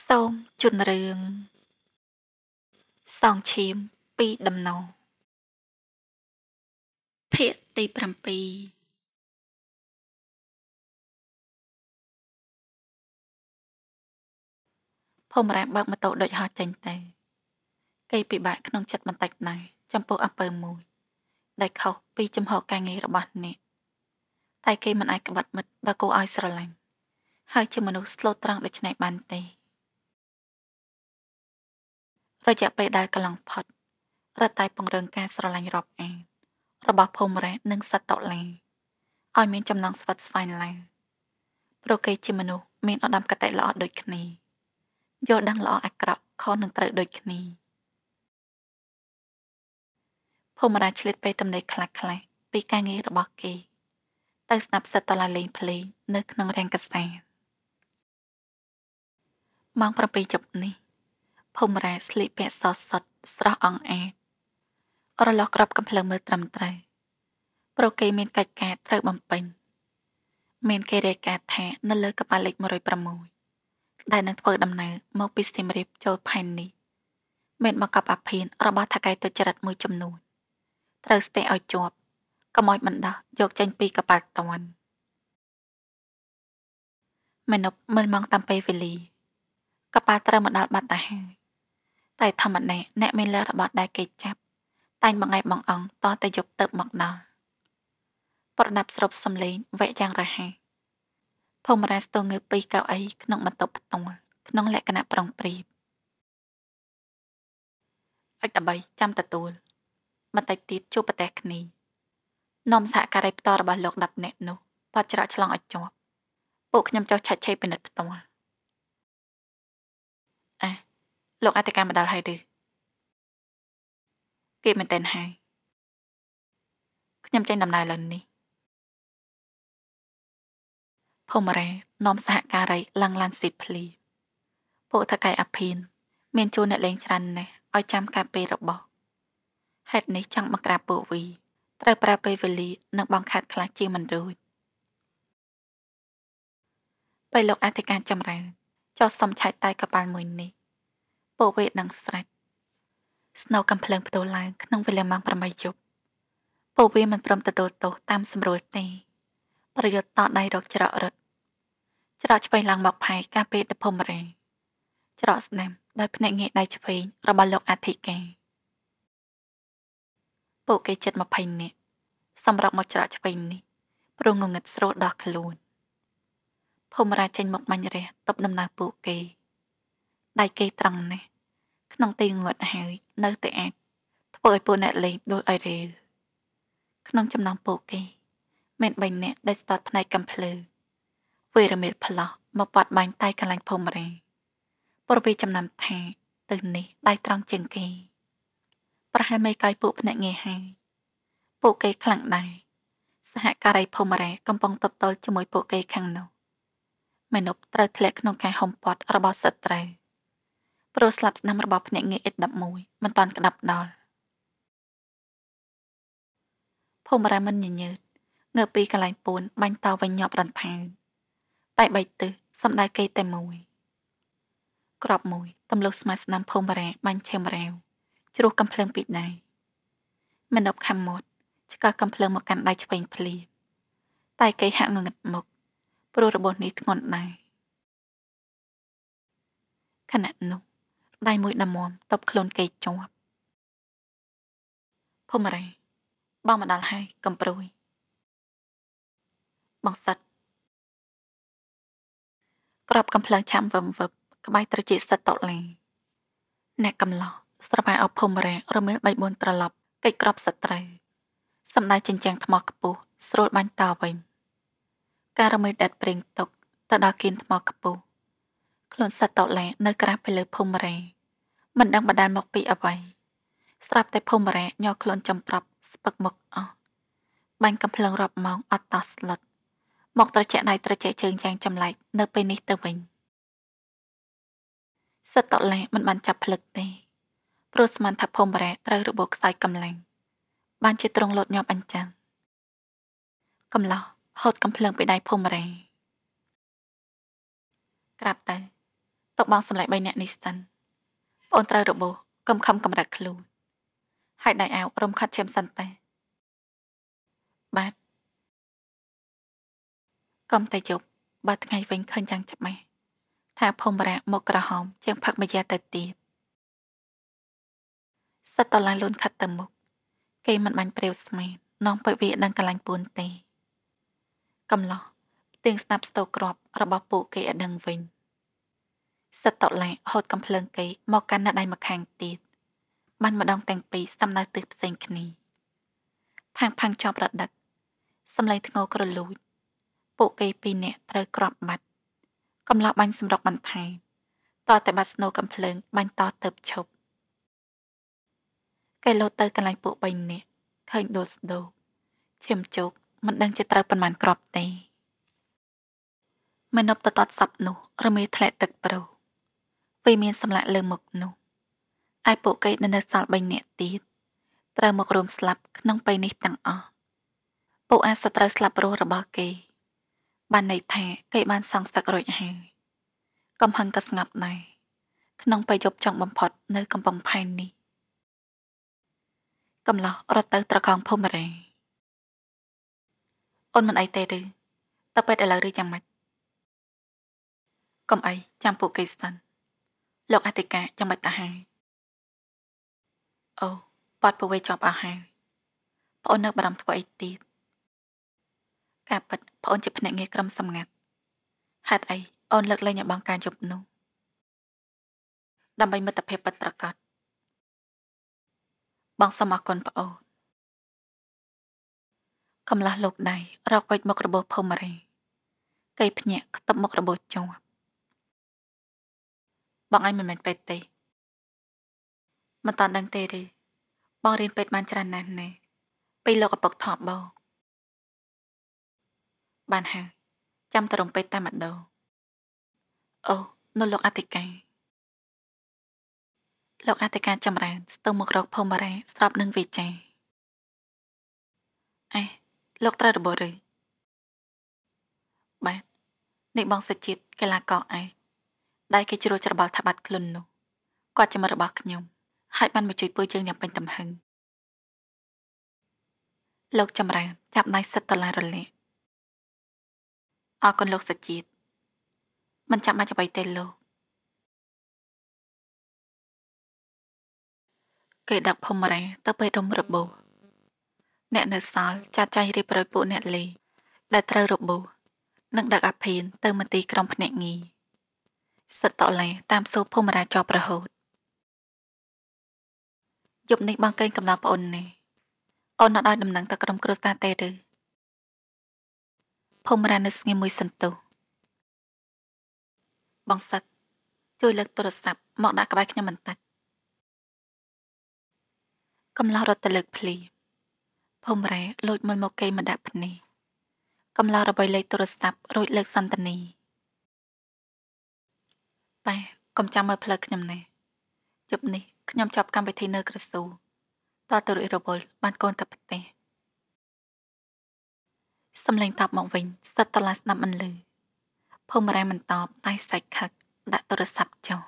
សូមជន់រឿងសងឈាមពីដំណោភាគទី7ភូមិរ៉ែបើកម៉ូតូដូចហោះចេញទៅគេពិបាកក្នុងចិត្តបន្តិចណាស់ចំពោះអំពើមួយ ដែលខុសពីចំហការងាររបស់អ្នកតែគេមិនអាចក្បត់មិត្តដល់គូឲ្យស្រឡាញ់ហើយជាមនុស្សស្លូតត្រង់ដូច្នេះបានទេ។រយៈពេលដែលកន្លងផុតរត់តែពង្រឹងការស្រឡាញ់រាប់អានរបស់ភូមិរ៉េនិងសត្វតុលាឲ្យមានចំណងស្វិតស្វែងឡើងព្រោះគេជាមនុស្សមានឧត្តមគតិល្អដូចគ្នាយល់ដឹងល្អអាក្រក់ខុសនឹងត្រូវដូចគ្នាភូមិរាឆ្លៀតពេលទំនេរខ្លះខ្លះពីការងាររបស់គេទៅស្នាប់សិតតឡាលេងភ្លេងនៅក្នុងរាំងកសាម៉ោង7យប់នេះភូមិរ៉ែស្លៀកពាក់សសុតស្រស់អង្អាតរលាស់ក្របកំភ្លើងមើលត្រឹមត្រូវប្រគេមានកិច្ចការត្រូវបំពេញ មានគេរាយការណ៍ថា នៅលើកប៉ាល់លេខ106ដែលនឹងធ្វើដំណើរមកពីសៀមរាបចូលផែននេះមានបង្កប់អាភៀនរបស់ថកែទុច្ចរិតមួយចំនួនត្រូវស្ទះឲ្យជាប់កុំឲ្យបណ្ដោះយកចេញពីកប៉ាល់តន់មនុស្សមិនមកតាមពេលវេលាកប៉ាល់ត្រូវមកដល់បាត់តាហើយដោយធម្មតាអ្នកមានលះរបស់ដែលគេចាប់តែងបងឯងបងអង្គតតែយប់ទៅមកដល់ប្រដាប់ស្រូបសំលេងវែកយ៉ាងរហ័សភូមិរាស្ទងើពីកៅអីក្នុងបន្ទប់ផ្ទាល់ក្នុងលក្ខណៈប្រងព្រៀបអិច13ចាំទទួលបន្តិចទៀតជួបប្រទេសគ្នានំសហការីផ្ទាល់របស់លោក10នាក់នោះបាត់ច្រកឆ្លងឲ្យជាប់ពួកខ្ញុំចុះឆាច់ឆេរពិនិត្យផ្ទាល់លោកអត្តកម្មដល់ហើយឬគេមែនតែនហើយខ្ញុំចេញដំណើរឡើងនេះភូមិរ៉េនាំសហការីឡើងឡានស៊ីភ្លីពួកថកៃអភិនមានជួនអ្នកលេងច្រើនណាស់ឲ្យចាំការពេលរបស់ហេតុនេះចង់បង្ក្រាបពួកវីត្រូវប្រើពេលវេលានិងបងខាត់ខ្លះជាមិនរួចពេលលោកអធិការចម្រើនចុះសំឆាច់តែកប៉ាល់មួយនេះពួកវាដឹងស្រេចស្នូកំភ្លើងផ្ទុះឡើងក្នុងវេលាម៉ោង8យប់ពួកវាមិនព្រមទទួលទោសតាមសម្រួលទេ ប្រយុទ្ធតដៃរកច្រករត់ច្រកឆ្វេងឡើងមកផែកាពេដភមរេច្រកស្ដាំដោយភ្នាក់ងារដៃឆ្វេង របស់លោកអធិការពួកគេចិត្ត20នាក់សម្រាប់មកច្រកឆ្វេងនេះព្រោះងងឹតស្រួលដល់ខ្លួនភូមិរាចេញមកបាញ់រះតបដំណើរពួកគេដៃគេត្រង់ណាស់ក្នុងទីងត់ហើយ នៅតែអាចធ្វើឲ្យពួកអ្នកលេងដូចអីទេក្នុងចំណោមពួកគេមាន3នាក់ដែលស្ទាត់ផ្នែកកំភ្លើវេរមេតផ្លោះមកបាត់បាញ់តែកន្លែងភូមិរេប្រពៃចំណាំថាទិសនេះដៃត្រង់ជាងគេ ប្រហែលមេកាយពួកភ្នាក់ងារហើយពួកគេខ្លាំងដែរសហការីភូមិរេកំពុងតបតល់ជាមួយពួកគេខាងនោះ មនុស្សត្រូវធ្លាក់ក្នុងការហុំព័ទ្ធរបស់សត្រូវព្រោះស្លាប់ស្នាមរបស់ភ្នាក់ងារ S11 មិនទាន់ក្តាប់ដល់ភូមិរ៉ាមិនញញើតងើបពីកន្លែងពួនបាញ់តវិញញាប់រន្ថើតែបៃទិសសំដៅគេតែមួយក្របមួយទម្លុះស្មាស្នាមភូមិរ៉ាបាញ់ឈឹមរាវជ្រោះកំភ្លើងពីដៃមិនដប់ខាំមុតឆ្កាកំភ្លើងមកកាន់ដៃឆ្វេងភ្លាមតែគេហាក់ងងឹតមុខព្រោះរបបនេះធ្ងន់ណាស់ខណៈនោះដៃមួយដំមមតបខ្លួនគេជាប់ភូមិរ៉េបងមកដល់ហើយកំប្រួយ បងសិតក្របកំភ្លើងឆាំវឹមវឹបក្បាច់ត្រជាសិតតលេអ្នកកំឡោះស្របាយអភុំរ៉េរមើលបៃបួនត្រឡប់កិច្ចក្របសត្រូវសម្ដៅចិញ្ចាំងថ្មខ្ពស់ស្រួលបាញ់តវិញការរមើលដាត់ព្រេងទុកទៅដល់គៀនថ្មខ្ពស់ខ្លួនសត្វតឡានៅក្រាស់ទៅលើភូមិរ៉េមិនដឹងបណ្ដាលមក ពីអ្វី ស្រាប់តែភូមិរ៉េញ័រខ្លួនចំប្រាប់ស្ពឹកមុខអស់បាញ់កំភ្លើងរាប់ម៉ោងអត់តោះស្លុតមកត្រជាក់ដៃត្រជាក់ជើងយ៉ាងចម្លែកនៅពេលនេះទៅវិញសិតតឡាមិនបានចាប់ភ្លឹកទេព្រោះស្មានថាភូមិរ៉េត្រូវរបូខ្សែកម្លាំងបានជាត្រង់លត់ញាប់អញ្ចឹងកំឡោះហូតកំភ្លើងពីដៃភូមិរ៉េក្រាបទៅទុកបងសម្លាញ់3នាក់នេះស្ទឹងបងត្រូវរបួសកុំខំកម្រិតខ្លួនហើយដៃអោរំខាត់ឈាមសិនតែបាទកុំតែយប់បើថ្ងៃវិញឃើញយ៉ាងច្បាស់ថាភូមិរាមកក្រហម ជាងផឹកម្យាទៅទៀតសិតតឡាលូនខាត់ទៅមុខគេមិនបាញ់ព្រាវស្មាននាំពើវាដឹងកលាញ់ពួនទេ កំឡោះផ្ទៀងស្ដាប់ស្ទោក្របរបស់ពួកគេឲ្យដឹងវិញ។សិតតឡាហូតកំភ្លើងគេមកកាន់នៅដៃម្ខាងទៀតបានម្ដងទាំងពីរសំដៅទិសផ្សេងគ្នាផាំងផាំងចប់រដឹកសំឡេងធ្ងរក្រលូចពួកគេពីរនាក់ត្រូវក្របបាត់កំឡោះបាញ់សម្រុកបន្ថែមតតែបាត់ស្នូកំភ្លើងបាញ់តទៅឈប់គេលោតទៅកន្លែងពួក3នាក់ឃើញដូតស្ដូកឈាមជោកមិនដឹងជាត្រូវប៉ុន្មានក្របទេមនុស្សតតតសັບនោះ រមេធ្លាក់ទឹកប្រុសពេលមានសម្លាក់លើមុខនោះឯពួកគេនៅសល់3នាក់ទៀតត្រូវមករួមស្លាប់ក្នុងពេលនេះទាំងអស់ពួកអាសត្រូវស្លាប់រស់របស់គេ បានន័យថាគេបានសងសឹករួចហើយកំហឹងក៏ស្ងប់ដែរក្នុងពេលយប់ចង់បំផុតនៅកំពង់ផែននេះកំឡោះរត់ទៅត្រកងភូមិរេអូនមិនអីទេឬតើពេទ្យឥឡូវឬយ៉ាងម៉េចកុំអីចាំពួកគេសិនលោកអធិការចាំបាច់តាហើយអូបាត់ពវេចប់អស់ហើយប្អូននៅបារម្ភធ្វើអីទៀតការពិតប្អូនជាភ្នាក់ងារក្រុមសម្ងាត់ហេតុអីអូនលើកលែងឲ្យបងការជប់នោះដើម្បីមិត្តភាពពិតប្រាកដបងសូមអរគុណប្អូនកំឡោះលោកដៃរកវេចមុខរបោះភូមិរេកៃភ្នាក់ខ្ទប់មុខរបោះជាប់បងឯងមិនមែនពេទ្យទេមិនតាន់ដឹងទេទេបងរៀនពេទ្យបានច្រើនណាស់ណាពីលោកឪពុកថតបងបានហើយចាំទៅរំពេទ្យតែម្ដងអូនៅលោកអធិការលោកអធិការចម្រើនស្ទើរមករកភូមិបារ៉ាស្របនឹងវិចាអេលោកត្រូវរបរឬបាទនេះបងសិជាតិកីឡាករឯងដែលគេជ្រួលច្របល់ថាបាត់ខ្លួននោះគាត់ជាមិត្តរបស់ខ្ញុំហើយបានមកជួយពើជើងយ៉ាងពេញទំហឹងលោកចម្រើនចាប់ដៃសិតដុល្លាររលាកអរគុណលោកសុជាតិមិនចាំបាច់អ្វីទេលោកគេដឹកភូមិរ៉េទៅពេទ្យរំរបួសអ្នកនៅសាលចាត់ចែងរៀបរយពួកអ្នកលីដែលត្រូវរបួសនិងដឹកអាភៀនទៅមន្ទីរក្រុងភ្នាក់ងារសឹកតលែងតាមសួរភូមិរាជាប់រហូតយប់នេះ បងកេងកំណត់ប្អូននេះអូនអត់ឲ្យដំណឹងទៅក្រុមគ្រួសារទេឬភូមិរានៅស្ងៀមមួយសន្ទុះបងសឹកជួយលើកទូរស័ព្ទមកដាក់ក្បែរខ្ញុំបន្តិចកំឡោះរត់ទៅលើកភ្លីភូមិរាលូចមុនមកគេមិនដាក់ភ្នេះកំឡោះរបីលេខទូរស័ព្ទរួចលើកសន្តានីប៉ាកុំចាំមើលផ្លូវខ្ញុំណាយប់នេះខ្ញុំចប់កម្មវិធីនៅ ក្រសួងតទៅរួចរវល់បានកូនទៅផ្ទះសំឡេងតបមកវិញសិតតឡាស្ដាប់មិនឮភូមិរ៉ែមិនតបតែសាច់ខឹកដាក់ទូរស័ព្ទចុះ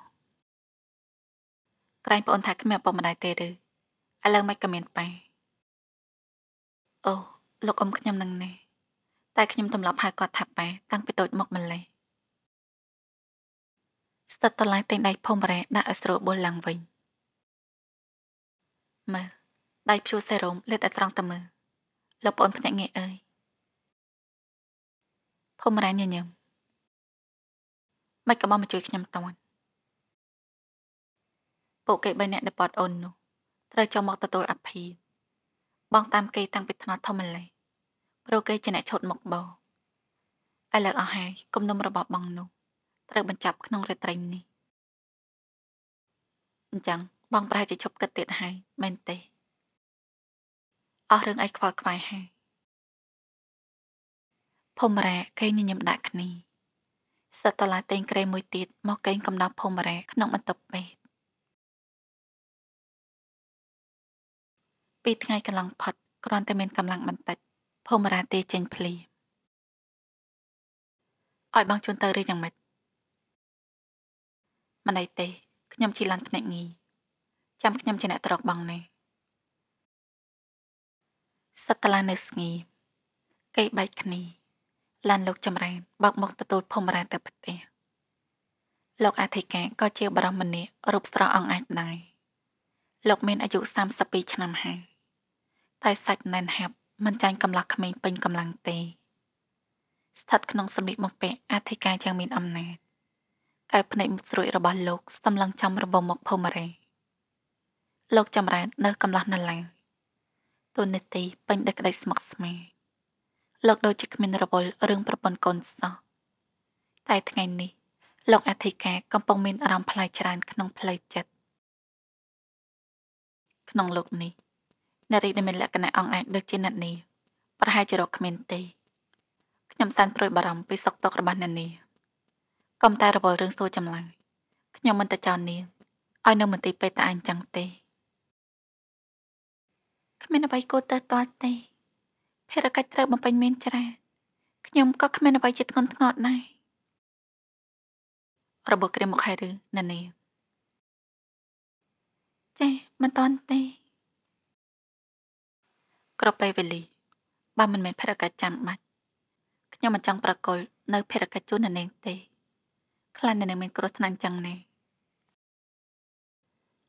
ក្រែងប្អូនថាគ្មានឪពុកម្ដាយទេឬឥឡូវមិនក៏មានប៉ាអូលោកអ៊ំខ្ញុំនឹងនេះតែខ្ញុំទម្លាប់ហៅគាត់ថាប៉ាតាំងពីតូចមកម្លេះស្ទឹកត្រឡងទិញដៃភូមិរ៉េដាក់ឲ្យស្រួលបួលឡើងវិញមើលដៃព្យួរសេរ៉ូមលេតឲ្យត្រង់ទៅមើលលោកប្អូនភ្នាក់ងារអើយភូមិរ៉េញញឹមមិនក៏បងមកជួយខ្ញុំតន់ពួកគេបីអ្នកដែលប៉តអូននោះត្រូវចូលមកទទួលអភិបងតាមគេតាំងពីថ្នាក់ធម្មលេព្រោះគេជាអ្នកឈុតមកបោឥឡូវអស់ហើយគំនុំរបស់បងនោះត្រូវបញ្ចប់ ក្នុងរាត្រីនេះអញ្ចឹងបងប្រហែលជាឈប់គិតទៀតហើយមែនទេអស់រឿងអីខ្វល់ខ្វាយហើយភូមិរ៉ាគេញញឹមដាក់គ្នាសិតតឡាតែងក្រែមួយទៀតមកកេងកំដប់ភូមិរ៉ាក្នុងបន្ទប់ពេទ្យពីថ្ងៃកន្លងផុតគ្រាន់តែមានកម្លាំងបន្តិចភូមិរ៉ាទេចេញភ្លាមឲ្យបងជូនទៅឬយ៉ាងម៉េចមិនអីទេខ្ញុំជីឡានភ្នាក់ងារចាំខ្ញុំជាអ្នកត្រកបងនេះសត្វឡាននៅស្ងៀមគេបែកគ្នាឡានលោក ចម្រើនបើកមកទទួលភូមិរាទៅផ្ទះលោកអធិការក៏ជាបរមម្នាក់រូបស្រស់អង្អាចដែរលោកមានអាយុ32ឆ្នាំហើយតែ សាច់ណែនហាប់មិនចាញ់កំឡោះក្មេងពេញកម្លាំងទេស្ថិតក្នុងសម្លៀកបំពាក់អធិការយ៉ាងមានអំណាចកែវភ្នែកមុតស្រួចរបស់លោកស្ទម្លឹងចំរបងមកភូមិរេលោកចម្រើននៅកំឡោះណឡាទូនីតិពេញដោយក្តីស្មុគស្មាញលោកដូចជាគ្មានរវល់រឿងប្រពន្ធកូនសោះតែថ្ងៃនេះ លោក អធិការ កំពុងមាន អារម្មណ៍ផ្លាយច្រើន ក្នុងផ្លូវចិត្តក្នុងលោកនេះនារីដែលមានលក្ខណៈអង្អាចដូចជាណាត់នេះប្រហែលជារកគ្មានទេខ្ញុំសានព្រួយបារម្ភពីសុខទុក្ខរបស់នារីប៉ុន្តែរវល់រឿងសួរចម្លងខ្ញុំមិនទៅចោលនាងឲ្យនៅមន្ទីរពេទ្យតែអញចឹងទេគ្មានអ្វីគួរទៅតាល់ទេភារកិច្ចត្រូវបំពេញមាន ច្រើនខ្ញុំក៏គ្មានអ្វីជាធ្ងន់ធ្ងរដែររបបគ្រាមកហើយឬណានីចាមិនតាន់ទេក្រពេលវេលាបើមិនមែនភារកិច្ចចាំបាច់ខ្ញុំមិនចង់ប្រកល់នៅភារកិច្ចជូននាងទេខ្លះនៅនឹងមានគ្រោះថ្នាក់ចឹងណា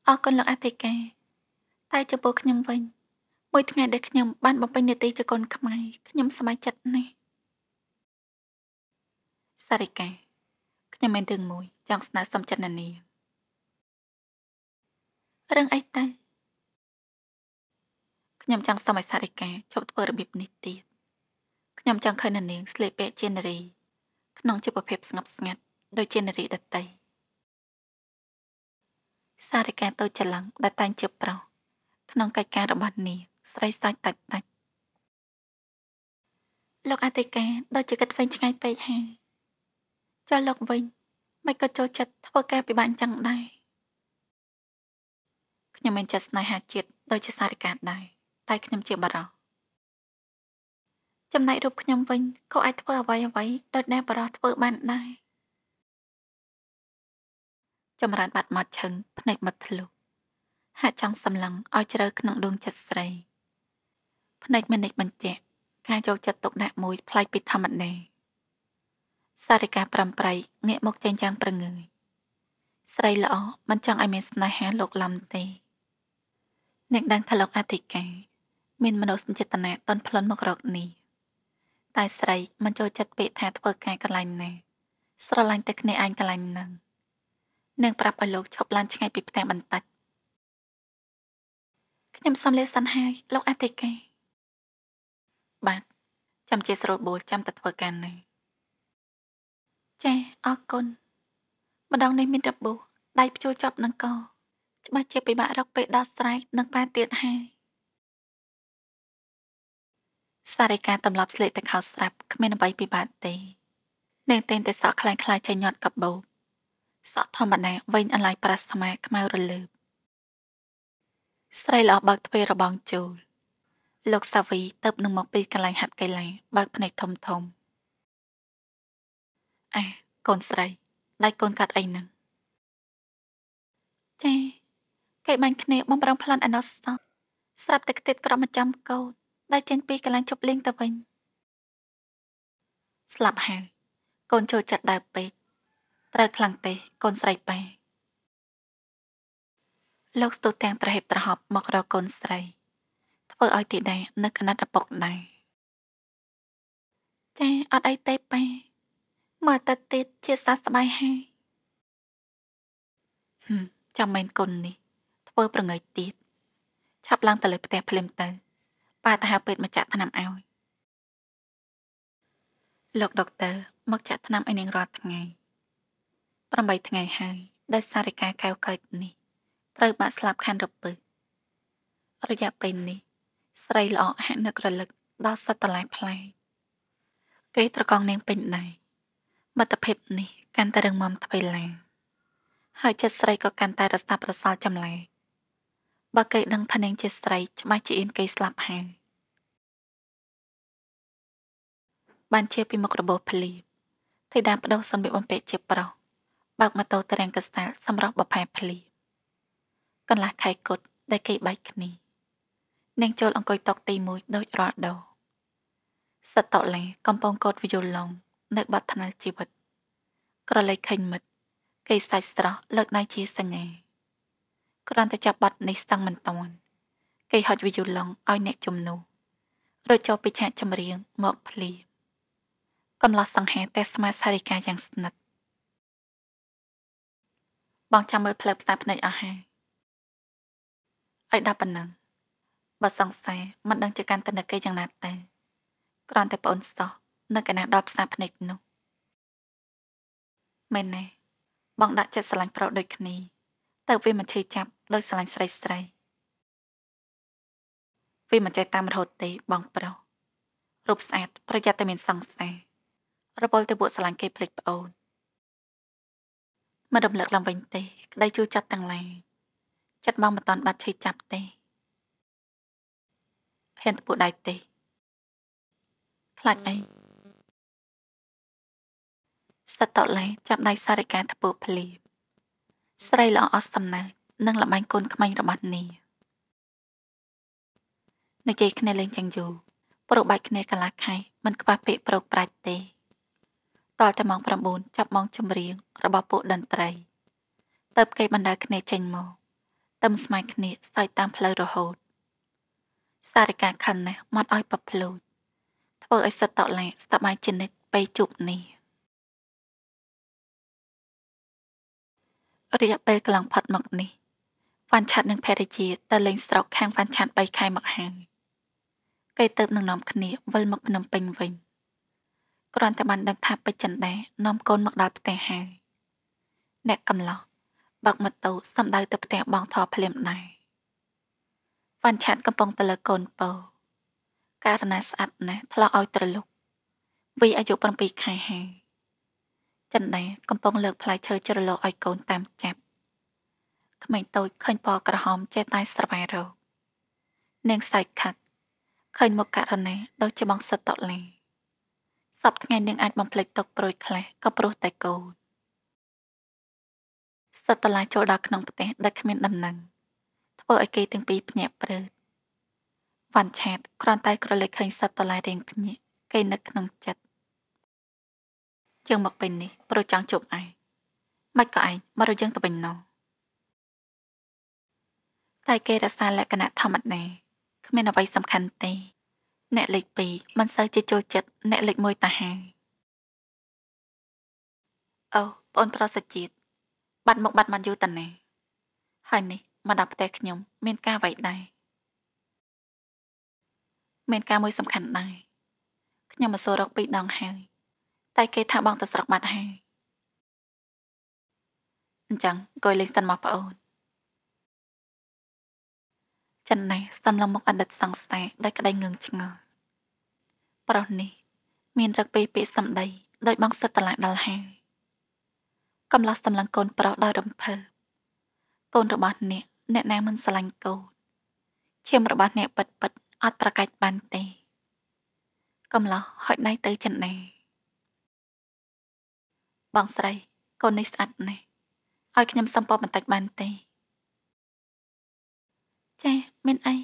អរគុណលោកអធិការ តែចំពោះខ្ញុំវិញមួយថ្ងៃដែលខ្ញុំ បានបំពេញនាទីជាកូនខ្មែរខ្ញុំសប្បាយចិត្តណាស់សារិកាខ្ញុំមានរឿងមួយចង់ស្នើសុំចិត្តនានារឿងអីទៅខ្ញុំចង់សុំឲ្យសារិកាឈប់ធ្វើរបៀបនេះទៀតខ្ញុំចង់ឃើញនាងស្លៀកពាក់ជានារី ក្នុងជីវភាពស្ងប់ស្ងាត់ដូចជានារីដតីសារិកាតូចច្រឡឹងដែលតែងជាប្រុសក្នុងកិច្ចការរបស់នាងស្រីសាច់តាច់តាច់លោកអតិកាដូចជាគិតវិញឆ្ងាយពេកហើយចុះលោកវិញមិនក៏ចូលចិត្តធ្វើការពិបាកចឹងដែរខ្ញុំមិនចិត្តស្នេហាជាតិដូចជាសារិកាដែរតែខ្ញុំជាបារម្ភចំណែករូបខ្ញុំវិញក៏អាចធ្វើអ្វីអ្វីដូចដែលបារម្ភធ្វើ បានដែរចម្រើនបាត់មាត់ឈឹងភ្នែកមុតធ្លុះហាក់ចង់សម្លឹងឲ្យជ្រៅក្នុងដួងចិត្តស្រី ភ្នែកមនិចបញ្ជាក់ការយកចិត្តទុកដាក់មួយប្លែកពីធម្មតាសារិកាប្រំប្រៃងាកមកចេញចាំងប្រងើយស្រីល្អមិនចង់ឲ្យមានស្នេហាលោកលំទេអ្នកដឹងថាលោកអធិការមានមនោសញ្ចេតនាតន់ផ្លន់មករកនេះតែស្រីមិនចូលចិត្តពេកថាធ្វើការកន្លែងណាស្រឡាញ់តែគ្នាឯងកន្លែងហ្នឹងនិងប្រាប់ឲ្យលោកឈប់ឡានឆ្ងាយពីផ្ទះបន្តិចខ្ញុំសំលេសិនហើយលោកអធិការបាទចាំជាស្រួលបួលចាំតែធ្វើការនេះចាអរគុណម្ដងនេះមានរបួសដៃព្យួរជាប់នឹងកច្បាស់ជាពិបាករកពេលដោះស្រាយនឹងប៉ែទៀតហើយសារិកាទម្លាប់ស្លេកទៅខោស្រាប់គ្មានអ្វីពិបាកទេនាងតែងតែសក់ខ្លាំងខ្លាចចេញញាត់កាបូបសក់ធម្មតាវែងអន្លាយប្រាស្មាខ្មៅរលើបស្រីល្អបើកទ្វាររបងចូល លោកសាវីទៅនឹងមកពីកន្លែងហាត់កីឡាបើកភ្នែកធំធំអេកូនស្រីដៃកូនកាត់អីនឹងចាគេបាញ់គ្នាបំប្រងប្លន់អណោះសោះស្រាប់តែខ្ទេតក្រមចាំកូនដៃចេញពីកន្លែងជប់លេងទៅវិញស្លាប់ហើយកូនចូលចិត្តដើរពេកត្រូវខ្លាំងទេកូនស្រីប៉ែលោកស្ទុះទាំងត្រហេបត្រហប់មករកកូនស្រីធ្វើឲ្យទីដែរនឹកកណាត់ឪពុកដែរចាអត់អីទេប៉ែមកតែទៀតជាសះស្បាយហើយចាំមែនគុណនេះធ្វើ ប្រងើយទៀតឆាប់ឡើងទៅលើផ្ទះភ្លាមទៅប៉ាទៅហៅពេទ្យមកចាក់ថ្នាំឲ្យលោកដុកទ័រមកចាក់ថ្នាំឲ្យនាងរាល់ថ្ងៃ។8ថ្ងៃហើយដែលសារិកាកែវកើតនេះត្រូវបាក់ស្លាប់ខានរពឹសរយៈពេលនេះ ស្រីល្អហាក់នឹករលឹកដល់សត្វតឡែផ្លែគេត្រកងនាងពេញដែរមិត្តភាពនេះកាន់តែរឹងមាំទ្វេឡាហើយចិត្តស្រីក៏កាន់តែរសាប់រសាល់ចម្លែកបើគេដឹងថានាងជាស្រីច្បាស់ជាអៀនគេស្លាប់ហើយបានជាពីមុខរបបភ្លាមធីតាបដូរសន្តិបំពេជាប្រុសបើកម៉ូតូត្រាំងកសាលសម្រាប់បផែភ្លីកន្លះខែគុតដែលគេបែកគ្នានាងចូលអង្គុយតុកទី1ដោយរាល់ដោសតលេកំពុងកោតវិយលឡងនៅបាត់ថ្នាលជីវិតក្រឡេកឃើញមិត្តគេសាច់ស្រស់លើកដៃជាសញ្ញាគ្រាន់តែចាប់បាត់នេះស្ទាំងមិនតាន់គេហុចវិយលឡងឲ្យអ្នកជំនួសរត់ចូលពីឆាកចម្រៀងមកភ្លាមកំឡោះសង្ហាតែស្មាសារិកាយ៉ាងស្និទ្ធបងចាំមើលផ្លូវផ្សាភ្នែកអស់ហើយឲ្យដល់ប៉ុណ្ណឹងបើសង្ស័យមិនដឹងជាកាន់តនកិច្ចយ៉ាងណាទៅគ្រាន់តែប្អូនសោះនៅកណាដល់ផ្សាភ្នែកនោះមែនទេបងដាក់ចិត្តស្រឡាញ់ប្រុសដូចគ្នាទៅវាមិនឆេះចាប់ដោយស្រឡាញ់ស្រីស្រីវាមិនចេះតាមរហូតទេបងប្រុសរូបស្អាតប្រយ័ត្នតែមានសង្សាររវល់ទៅពួកស្រឡាញ់គេភ្លេចប្អូនមិនរំលឹកឡើងវិញទេក្តីជឿចិត្តទាំងឡាយចិត្តបងមិនតាន់បាត់ឈឺចាប់ទេហ៊ានទៅដៃទេ ខ្លាចអីស្ទឹកតឡៃចាប់ដៃសារិកាទៅពោភ្លាមស្រីល្អអស់សំណើនិងលបាញ់កូនក្មេងរបស់នីនិយាយគ្នាលេងចឹងយូរប្រុសបាច់គ្នាកាលាខៃមិនខ្វះពាក្យប្រុកប្រាច់ទេដល់តែម៉ោង9ចាប់ម៉ោងចម្រៀងរបស់ពួកតន្ត្រីទៅគេបណ្ដើរគ្នាចេញមកទឹមស្មាយគ្នាស្ទើយតាមផ្លូវរហូត សារកាខិនណាស់មកឲ្យប្រភ្លូចធ្វើឲ្យសិតតឡាស្តបាយជនិតពេលជប់នេះរយៈពេលកន្លងផុតមកនេះវ៉ាន់ឆាត់និងភរិយាទៅលេងស្រុកខាងវ៉ាន់ឆាត់3ខែមកហើយគេទៅនឹងនាំគ្នាវិល មកភ្នំពេញវិញគ្រាន់តែបានដឹងថាពេជ្រចិន្តានាំកូនមកដល់ផ្ទះហើយអ្នកកំឡោះបើកម៉ូតូសំដៅទៅផ្ទះបងធေါ်ភ្លាមដែរវ៉ាន់ឆាតកំពុងទៅលើកូនពៅករណីស្អាតណាស់ធ្លាក់ឲ្យត្រលុកវីអាយុ7ខែហើយចិន្តាកំពុងលើកផ្លែឈើជ្រលក់ឲ្យកូនតាមចាប់ក្មេងតូចឃើញពណ៌ក្រហមចេះតែស្រវែរោនាងសាច់ខាក់ឃើញមុខករណីដូចជាបងសិតតលាសពថ្ងៃនាងអាចបំភ្លេចទុកប្រូចខ្លះក៏ព្រោះតែកូនសត្វតឡាចូលដល់ក្នុងផ្ទះដែលគ្មានដំណឹងធ្វើឲ្យគេទាំងពីរភ្ញាក់ព្រើតវ៉ាន់ឆាតគ្រាន់តែក្រឡេកឃើញសត្វតឡារៀងភ្ញាក់គេនឹកក្នុងចិត្តជើងមកពេលនេះ ប្រូចចង់ជប់ឯងមិនក៏ឯងមករយើងទៅវិញនោះតែគេរក្សាលក្ខណៈធម្មតាគ្មានអ្វីសំខាន់ទេអ្នកលេខ2មិនសូវជាចូលចិត្តអ្នកលេខ1តាហើយអូបងប្រុសសជាតិបាត់មុខបាត់មាត់យូរតាណាហើយនេះមកដល់ផ្ទះខ្ញុំ មានការអ្វីដែរមានការមួយ សំខាន់ដែរខ្ញុំមកសួររកពីដងហើយ តែគេថាបងទៅស្រុកបាត់ហើយអញ្ចឹងអង្គុយលេងសិនមកប្អូនចំណេះសំឡឹងមកអតីតសង្សារដោយក្តីងឿងឆ្ងល់ប្រុសនេះ មានរឹកពេកពេកសម្ដី ដោយបងសិតតឡាដល់ហើយកំឡោះសំឡឹងកូនប្រុសដោយរំភើបកូនរបស់អ្នកអ្នកណាមិនស្រឡាញ់កូនឈាមរបស់អ្នកពិតពិតអត់ប្រកាច់បានទេកំឡោះហុចដៃទៅចិនណាបងស្រីកូននេះស្អាតណាស់ឲ្យខ្ញុំសំពបបន្តិចបានទេចាមិនអី